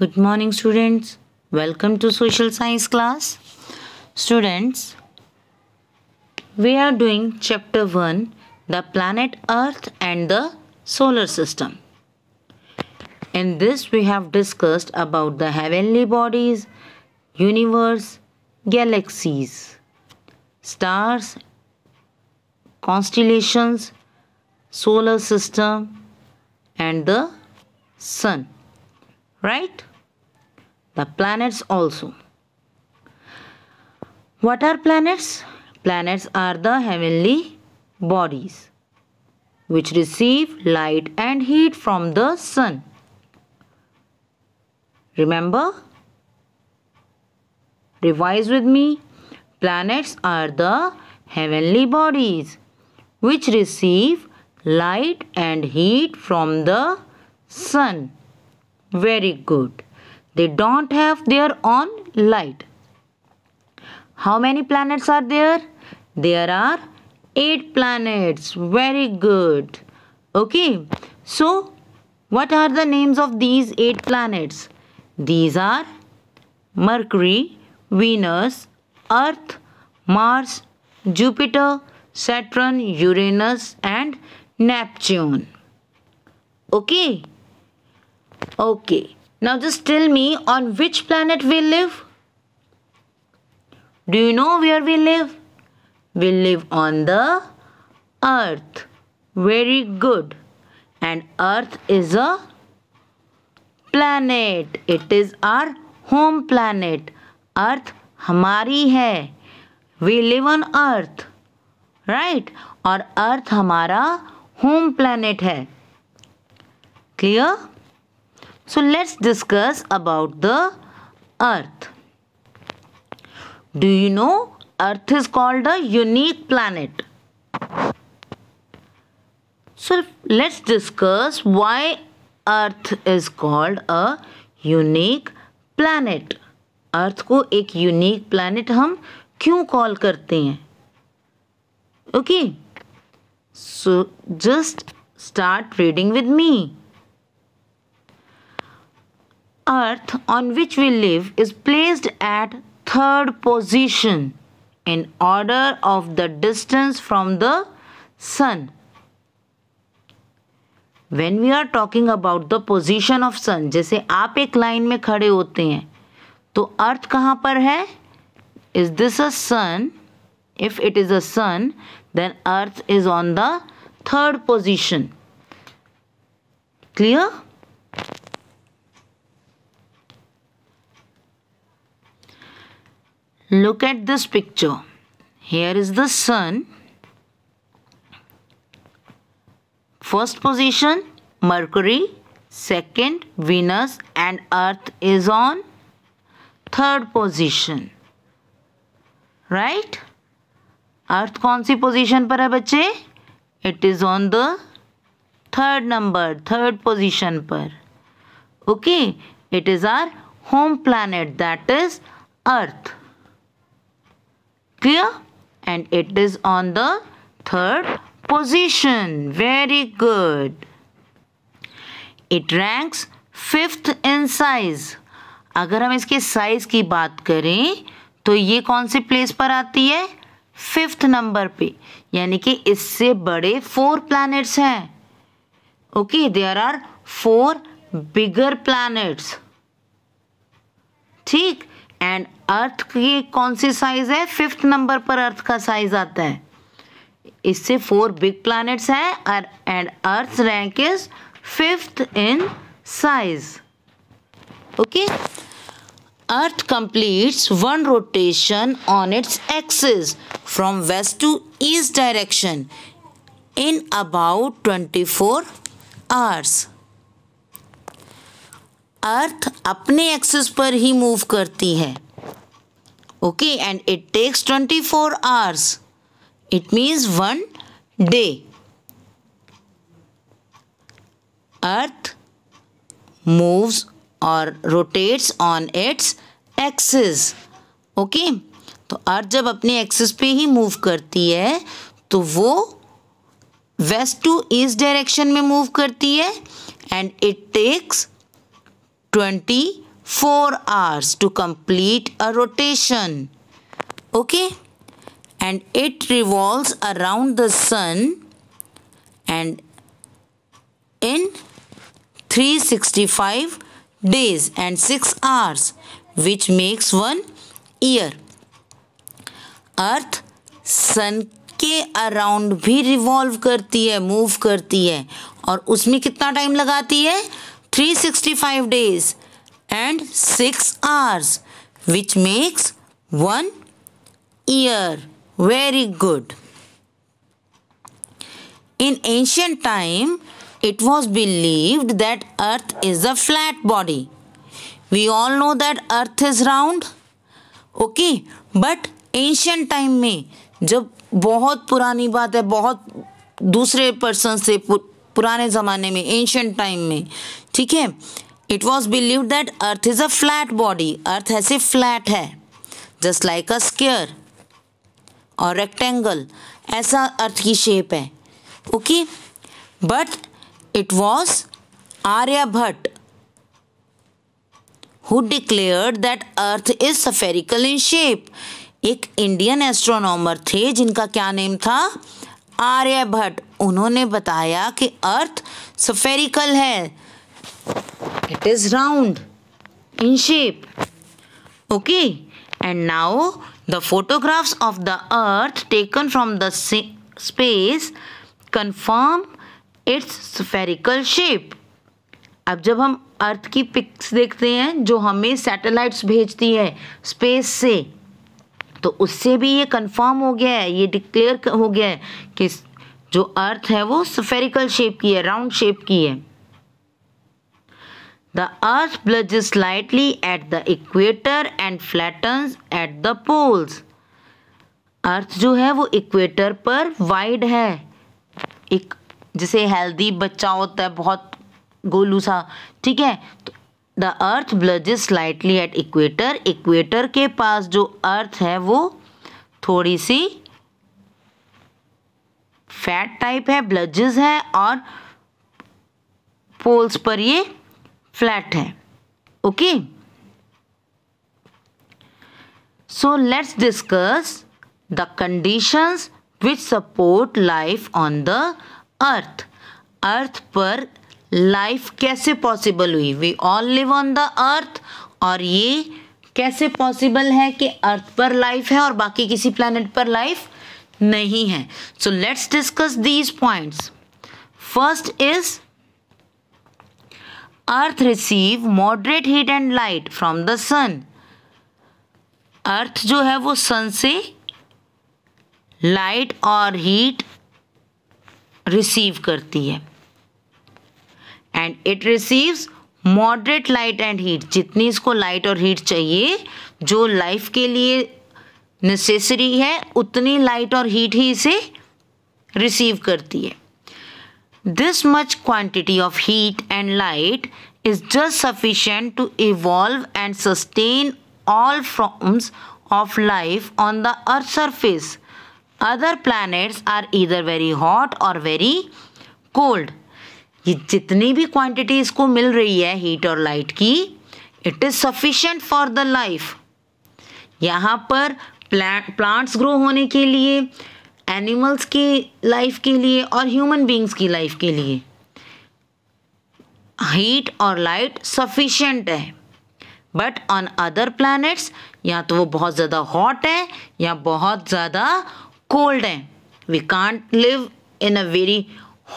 Good morning students. Welcome to social science class. Students, we are doing chapter 1 the planet earth and the solar system. In this we have discussed about the heavenly bodies, universe, galaxies, stars, constellations, solar system and the sun right? The planets also. What are planets? Planets are the heavenly bodies which receive light and heat from the sun. Remember? Revise with me. Planets are the heavenly bodies which receive light and heat from the sun. Very good. They don't have their own light. How many planets are there? There are 8 planets. Very good. Okay. So, what are the names of these 8 planets? These are Mercury, Venus, Earth, Mars, Jupiter, Saturn, Uranus and Neptune. Okay. Okay. Now just tell me on which planet we live? Do you know where we live? We live on the earth. Very good. And earth is a planet. It is our home planet. Earth हमारी है We live on Earth, right? Or Earth हमारा home planet है Clear? so let's discuss about the earth do you know earth is called a unique planet so let's discuss why earth is called a unique planet earth ko ek unique planet hum क्यों call karte hain okay so just start reading with me earth on which we live is placed at third position in order of the distance from the sun when we are talking about the position of sun जैसे आप एक line में खड़े होते हैं तो अर्थ कहाँ पर है is this a sun if it is a sun then earth is on the third position clear look at this picture here is the sun first position mercury second venus and earth is on third position right earth kaun position par hai it is on the third number third position par okay it is our home planet that is earth clear and it is on the third position very good it ranks fifth in size अगर हम इसके size की बात करें तो ये कौन सी प्लेस पर आती है फिफ्थ नंबर पे यानी कि इससे बड़े फोर प्लैनेट्स हैं okay there are four bigger planets ठीक एंड अर्थ की कौन सी साइज है फिफ्थ नंबर पर अर्थ का साइज आता है इससे फोर बिग प्लैनेट्स हैं और and earth rank is fifth in size okay earth one rotation on its axis from west to east direction in about twenty four hours earth अपने axis पर ही move करती है okay and it takes 24 hours it means one day earth moves और rotates on its axis okay तो earth जब अपने axis पे ही move करती है तो वो वेस्ट टू ईस्ट डायरेक्शन में मूव करती है and it takes twenty 4 hours to complete a rotation. Okay? And it revolves around the sun and in 365 days and 6 hours which makes one year. Earth sun के around भी revolve करती है move करती है और उसमें कितना टाइम लगाती है 365 days and 6 hours which makes 1 year. Very good. In ancient time, it was believed that earth is a flat body. We all know that earth is round. Okay, but ancient time में जब बहुत पुरानी बात है बहुत दूसरे person से पुराने ज़माने में एंशियंट टाइम में ठीक है it was believe that earth is a flat body earth ऐसे फ्लैट है जस्ट लाइक अ स्क्वेयर और रेक्टेंगल ऐसा अर्थ की शेप है okay but it was Aryabhatta who declared that earth is spherical in shape एक इंडियन एस्ट्रोनॉमर थे जिनका क्या नेम था आर्यभट्ट उन्होंने बताया कि अर्थ सफेरिकल है It is round in shape. Okay. And now the photographs of the earth taken from the space confirm it's spherical shape अब जब हम अर्थ की पिक्स देखते हैं जो हमें सैटेलाइट्स भेजती है स्पेस से तो उससे भी ये कंफर्म हो गया है ये डिक्लेयर हो गया है कि जो अर्थ है वो स्फेरिकल शेप की है राउंड शेप की है The Earth bulges slightly at the equator and flattens at the poles. अर्थ जो है वो इक्वेटर पर वाइड है एक जैसे हेल्दी बच्चा होता है बहुत गोलू सा ठीक है तो the earth bulge slightly at equator equator के पास जो अर्थ है वो थोड़ी सी फैट टाइप है ब्लजेस है और पोल्स पर ये फ्लैट है okay so let's discuss the conditions which support life on the earth earth पर लाइफ कैसे पॉसिबल हुई we all live on the earth और ये कैसे पॉसिबल है कि अर्थ पर लाइफ है और बाकी किसी प्लानट पर लाइफ नहीं है so let's discuss these points first is earth receive moderate heat and light from the sun earth जो है वो सन से लाइट और हीट रिसीव करती है and it receives moderate light and heat जितनी इसको लाइट और हीट चाहिए जो लाइफ के लिए नेसेसरी है उतनी लाइट और हीट ही इसे रिसीव करती है This much quantity of heat and light is just sufficient to evolve and sustain all forms of life on the earth's surface. Other planets are either very hot or very cold. ये जितनी भी quantity इसको मिल रही है heat और light की it is sufficient for the life यहाँ पर प्लांट्स ग्रो होने के लिए एनिमल्स की लाइफ के लिए और ह्यूमन बींग्स की लाइफ के लिए हीट और लाइट सफिशेंट है बट ऑन अदर प्लैनेट्स या तो वो बहुत ज़्यादा हॉट है या बहुत ज़्यादा कोल्ड है we can't live in a very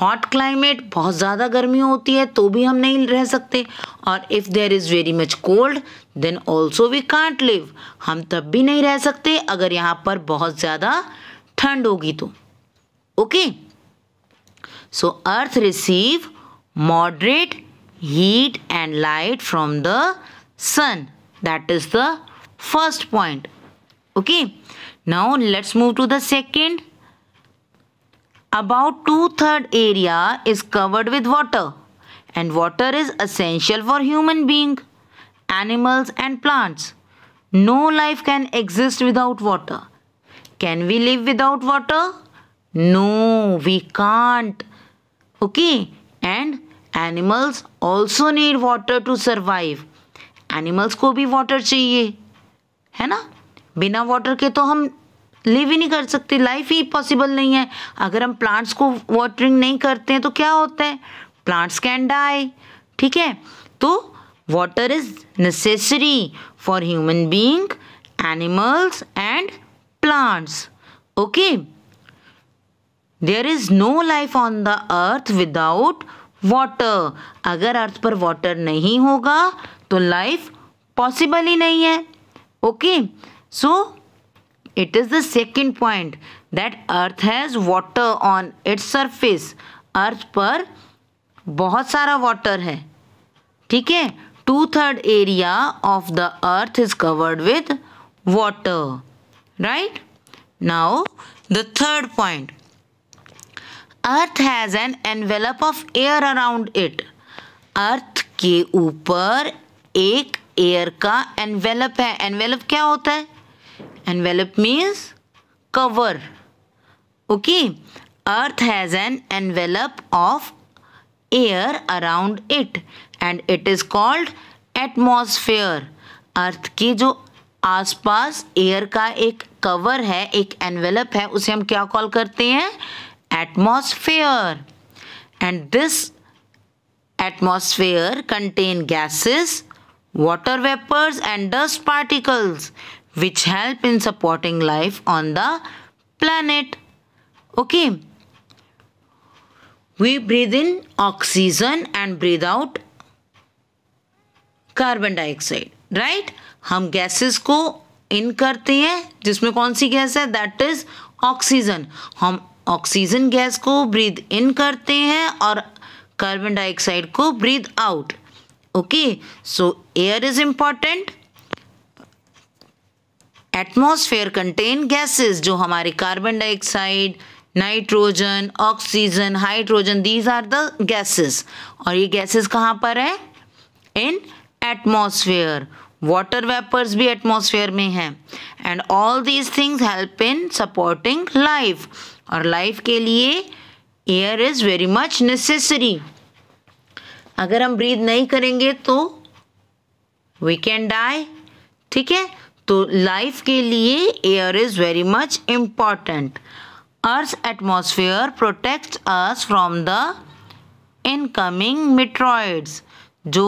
hot climate बहुत ज़्यादा गर्मी होती है तो भी हम नहीं रह सकते और if there is very much cold then also we can't live हम तब भी नहीं रह सकते अगर यहाँ पर बहुत ज़्यादा ठंड होगी तो okay so earth receive moderate heat and light from the sun that is the first point okay now let's move to the second about two third area is covered with water and water is essential for human being animals and plants no life can exist without water can we live without water no we can't okay and animals also need water to survive animals को भी water चाहिए है ना बिना water के तो हम live ही नहीं कर सकते लाइफ ही पॉसिबल नहीं है अगर हम प्लांट्स को वाटरिंग नहीं करते हैं तो क्या होता है प्लांट्स कैन डाई ठीक है तो water is necessary for human being animals and plants. Okay. There is no life on the earth without water अगर अर्थ पर वाटर नहीं होगा तो लाइफ पॉसिबल ही नहीं है okay so it is the second point that earth has water on its surface earth पर बहुत सारा वाटर है ठीक है two third area of the earth is covered with water right now the third point earth has an envelope of air around it earth के ऊपर एक air का एनवेलप है एनवेलप क्या होता है envelope means cover okay earth has an envelope of air around it and it is called atmosphere earth के जो आसपास एयर का एक कवर है एक एनवेलप है उसे हम क्या कॉल करते हैं atmosphere and this atmosphere contain gases water vapours and dust particles which help in supporting life on the planet okay we breathe in oxygen and breathe out carbon dioxide right हम gases को in करते हैं जिसमें कौन सी gas है that is oxygen हम oxygen gas को ब्रीद इन करते हैं और कार्बन डाइऑक्साइड को breathe out okay so air is important atmosphere contain gases जो हमारे carbon dioxide nitrogen oxygen hydrogen these are the gases और ये गैसेस कहाँ पर है इन एटमोसफेयर वाटर वेपर्स भी एटमोसफेयर में हैं and all these things help in supporting life और लाइफ के लिए air is very much necessary अगर हम ब्रीद नहीं करेंगे तो वी कैन डाई ठीक है तो लाइफ के लिए air is very much important earth atmosphere protect us from the incoming meteoroids जो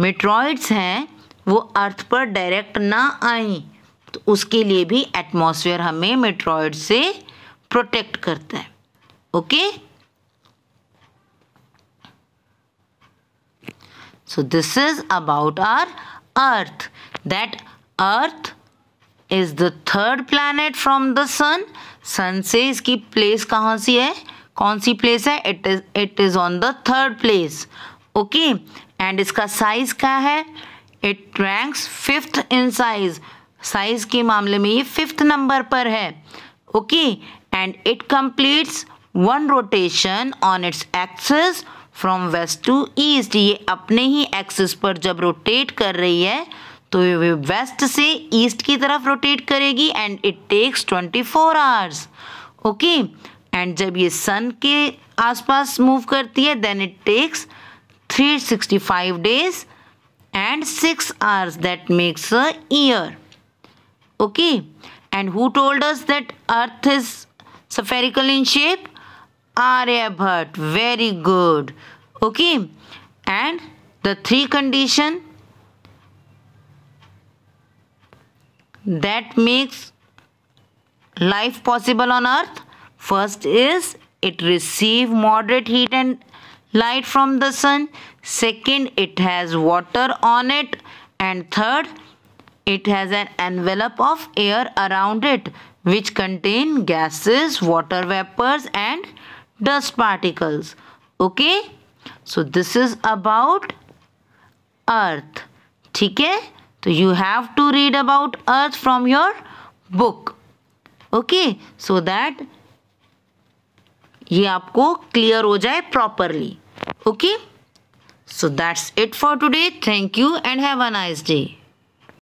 मिट्रॉइड्स हैं वो अर्थ पर डायरेक्ट ना आए तो उसके लिए भी एटमॉस्फेयर हमें मेट्रॉयड से प्रोटेक्ट करता है okay so this is about our earth that earth is the third planet from the sun sun से इसकी प्लेस कहाँ सी है कौन सी प्लेस है it is it is on the third place okay and इसका साइज क्या है it ranks fifth in size size के मामले में ये फिफ्थ नंबर पर है okay and it completes one rotation on its axis from west to east ये अपने ही एक्सेस पर जब रोटेट कर रही है तो ये वेस्ट से ईस्ट की तरफ रोटेट करेगी and it takes twenty four hours okay and जब ये सन के आसपास मूव करती है then it takes three sixty five days and 6 hours that makes a year okay and who told us that earth is spherical in shape Aryabhat very good okay and the three condition that makes life possible on earth first is it receive moderate heat and light from the sun second it has water on it and third it has an envelope of air around it which contain gases, water vapors and dust particles. Okay? So this is about earth. ठीक है? So you have to read about earth from your book. Okay? So that ये आपको clear हो जाए properly okay okay? So that's it for today. Thank you and have a nice day.